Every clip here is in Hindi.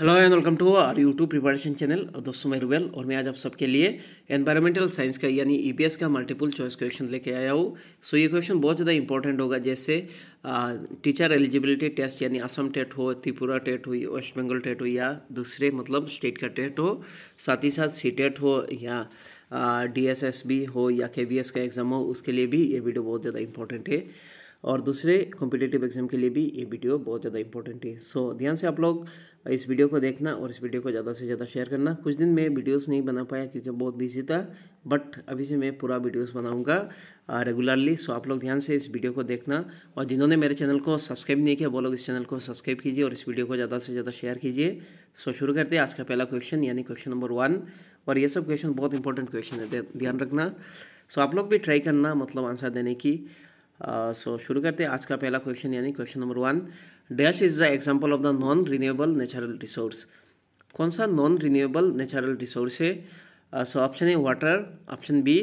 Hello and welcome to our YouTube preparation channel दोस्तों मैं रुबेल और मैं आज आप सबके लिए एनवायरमेंटल साइंस का यानी ईपीएस e का मल्टीपल चॉइस क्वेश्चन लेके आया हूँ सो so, ये क्वेश्चन बहुत ज़्यादा इंपॉर्टेंट होगा जैसे टीचर एलिजिबिलिटी टेस्ट यानी असम टेट हो त्रिपुरा टेट हुई वेस्ट बंगाल टेट हो या दूसरे मतलब स्टेट का टेट हो साथ ही साथ सी टेट हो या डी हो या के का एग्ज़ाम हो उसके लिए भी ये वीडियो बहुत ज़्यादा इंपॉर्टेंट है और दूसरे कॉम्पिटेटिव एग्जाम के लिए भी ये वीडियो बहुत ज़्यादा इंपॉर्टेंट है सो so, ध्यान से आप लोग इस वीडियो को देखना और इस वीडियो को ज़्यादा से ज़्यादा शेयर करना कुछ दिन मैं वीडियोस नहीं बना पाया क्योंकि बहुत बिजी था बट अभी से मैं पूरा वीडियोस बनाऊंगा रेगुलरली सो आप लोग ध्यान से इस वीडियो को देखना और जिन्होंने मेरे चैनल को सब्सक्राइब नहीं किया वो लोग इस चैनल को सब्सक्राइब कीजिए और इस वीडियो को ज़्यादा से ज़्यादा शेयर कीजिए सो शुरू करते हैं आज का पहला क्वेश्चन यानी क्वेश्चन नंबर वन और ये सब क्वेश्चन बहुत इंपॉर्टेंट क्वेश्चन है ध्यान रखना सो आप लोग भी ट्राई करना मतलब आंसर देने की सो uh, शुरू करते हैं आज का पहला क्वेश्चन यानी question number one dash is the example of the non renewable natural resource कौन सा नॉन रिन्यूएबल नेचुरल रिसोर्स है uh, uh, सो ऑप्शन है water option B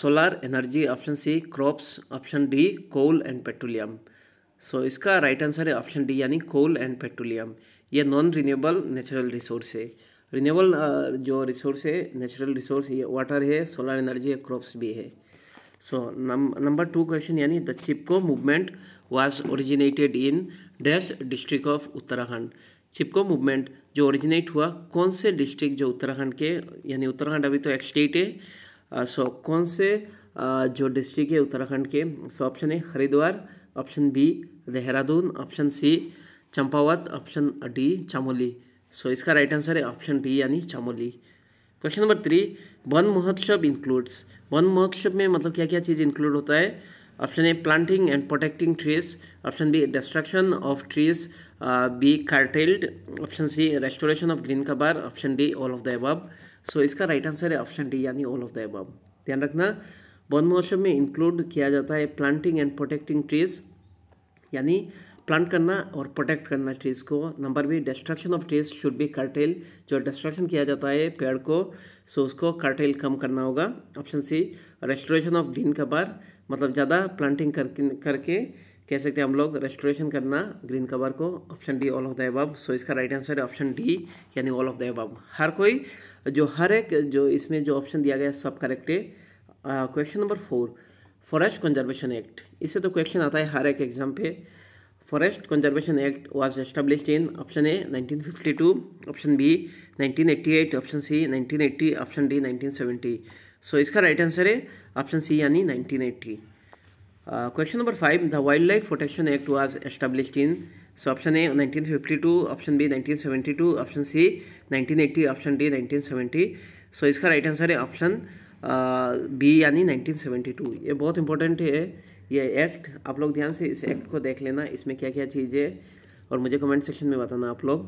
solar energy option C crops option D coal and petroleum so इसका राइट आंसर है ऑप्शन डी यानी कोल एंड पेट्रोलियम ये नॉन रिन्यूएबल नेचुरल रिसोर्स है रिन्यूएबल जो रिसोर्स है नेचुरल रिसोर्स ये वाटर है सोलर एनर्जी है क्रॉप्स भी है so num number two question यानी the Chipko movement was originated in dash district of Uttarakhand Chipko movement जो ओरिजिनेट हुआ कौन से डिस्ट्रिक्ट जो उत्तराखंड के यानी उत्तराखंड अभी तो एक स्टेट है सो कौन से uh, जो डिस्ट्रिक्ट है उत्तराखंड के so option A Haridwar option B Dehradun option C Champawat option D Chamoli so इसका राइट आंसर है ऑप्शन डी यानी Chamoli question number three Van Mahotsav includes Van Mahotsav में मतलब क्या क्या चीज़ इंक्लूड होता है option A planting and protecting trees option B destruction of trees be curtailed option C restoration of green cover option D all of the above so इसका राइट आंसर है ऑप्शन डी यानी ऑल ऑफ द एबब ध्यान रखना वन महोत्सव में इंक्लूड किया जाता है प्लांटिंग एंड प्रोटेक्टिंग ट्रीज यानी प्लांट करना और प्रोटेक्ट करना ट्रीज़ को number B destruction of trees should be curtail जो डिस्ट्रक्शन किया जाता है पेड़ को सो उसको कार्टेल कम करना होगा option C restoration of green cover मतलब ज़्यादा प्लांटिंग करके कह सकते हैं हम लोग रेस्टोरेशन करना ग्रीन कवर को option D all of the above so इसका राइट आंसर है ऑप्शन डी यानी ऑल ऑफ द एबब हर कोई जो हर एक जो इसमें जो ऑप्शन दिया गया सब करेक्ट है question number four forest conservation act इससे तो क्वेश्चन आता है हर एक एग्जाम पे Forest Conservation Act was established in option A 1952, option B 1988, option C 1980, option D 1970. So इसका right answer है option C यानी 1980. Question number five the wildlife protection act was established in so option A 1952 option B 1972 option C 1980 option d 1970 so so, इसका राइट आंसर है ऑप्शन बी यानी 1972 ये बहुत इंपॉर्टेंट है ये एक्ट आप लोग ध्यान से इस एक्ट को देख लेना इसमें क्या क्या चीज़ें और मुझे कमेंट सेक्शन में बताना आप लोग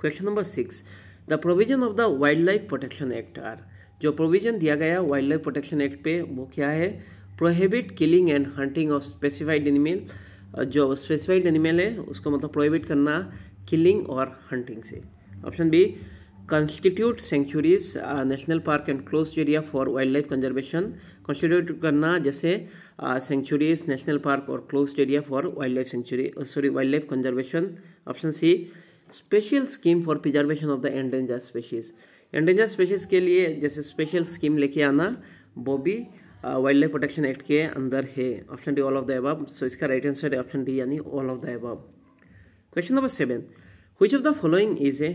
question number six the provision of the wildlife protection act are जो प्रोविजन दिया गया वाइल्ड लाइफ प्रोटेक्शन एक्ट पे वो क्या है prohibit killing and hunting of specified animal जो स्पेसिफाइड एनिमल है उसको मतलब प्रोहिबिट करना किलिंग और हंटिंग से option B constitute sanctuaries national park and close area for wildlife conservation constitute करना जैसे सेंचुरीज नेशनल पार्क और close area for wildlife sanctuary sorry wildlife conservation option C special scheme for preservation of the endanger species endanger species के लिए जैसे स्पेशल स्कीम लेके आना वो भी वाइल्ड लाइफ प्रोटेक्शन एक्ट के अंदर है option D all of the above so इसका राइट आंसर है ऑप्शन डी यानी all of the above question number seven which of the following is a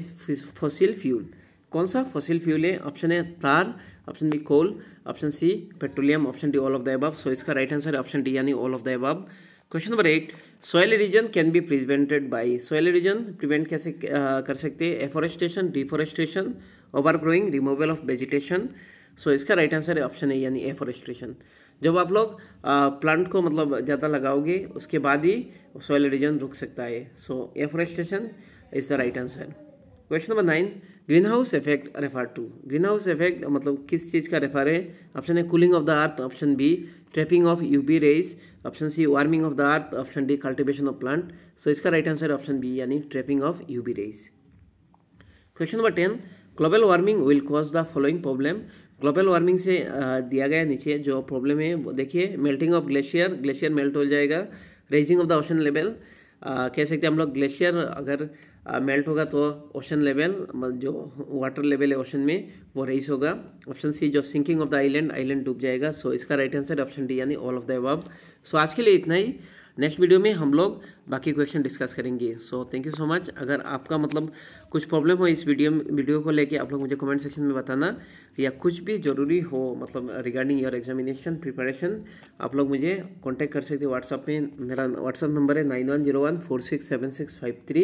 fossil fuel कौन सा फसिल फ्यूल है ऑप्शन है tar option B coal option C petroleum option D all of the above so इसका राइट आंसर ऑप्शन डी यानी all of the above question number eight soil erosion can be prevented by soil erosion prevent कैसे कर सकते हैं afforestation deforestation over growing removal of vegetation so इसका राइट आंसर है ऑप्शन ए यानी एफोरेस्टेशन जब आप लोग प्लांट को मतलब ज़्यादा लगाओगे उसके बाद ही सॉयल रीजन रुक सकता है so afforestation is the right answer question number nine greenhouse effect refer to greenhouse effect मतलब किस चीज़ का रेफर है ऑप्शन है cooling of the earth option B trapping of U V rays option C warming of the earth option D cultivation of plant so इसका राइट आंसर ऑप्शन बी यानी trapping of U V rays question number ten global warming will cause the following problem global warming से दिया गया नीचे जो प्रॉब्लम है वो देखिए melting of glacier glacier melt हो जाएगा raising of the ocean level कह सकते हैं हम लोग ग्लेशियर अगर मेल्ट होगा तो ओशन लेवल जो वाटर लेवल है ओशन में वो रेस होगा ऑप्शन सी जो sinking of the island island डूब जाएगा सो so, इसका राइट आंसर ऑप्शन डी यानी all of the above so आज के लिए इतना ही नेक्स्ट वीडियो में हम लोग बाकी क्वेश्चन डिस्कस करेंगे so thank you so much अगर आपका मतलब कुछ प्रॉब्लम हो इस वीडियो वीडियो को लेके आप लोग मुझे कमेंट सेक्शन में बताना या कुछ भी ज़रूरी हो मतलब रिगार्डिंग योर एग्जामिनेशन प्रिपरेशन आप लोग मुझे कांटेक्ट कर सकते हो व्हाट्सअप में मेरा व्हाट्सअप नंबर है nine one zero one four six seven six five three